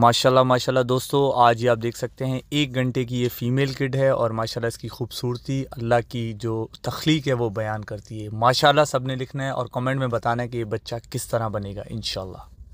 माशाल्लाह माशाल्लाह दोस्तों आज ये आप देख सकते हैं एक घंटे की ये फ़ीमेल किड है और माशाल्लाह इसकी खूबसूरती अल्लाह की जो तख्लीक है वो बयान करती है माशाल्लाह सब ने लिखना है और कमेंट में बताना है कि ये बच्चा किस तरह बनेगा इन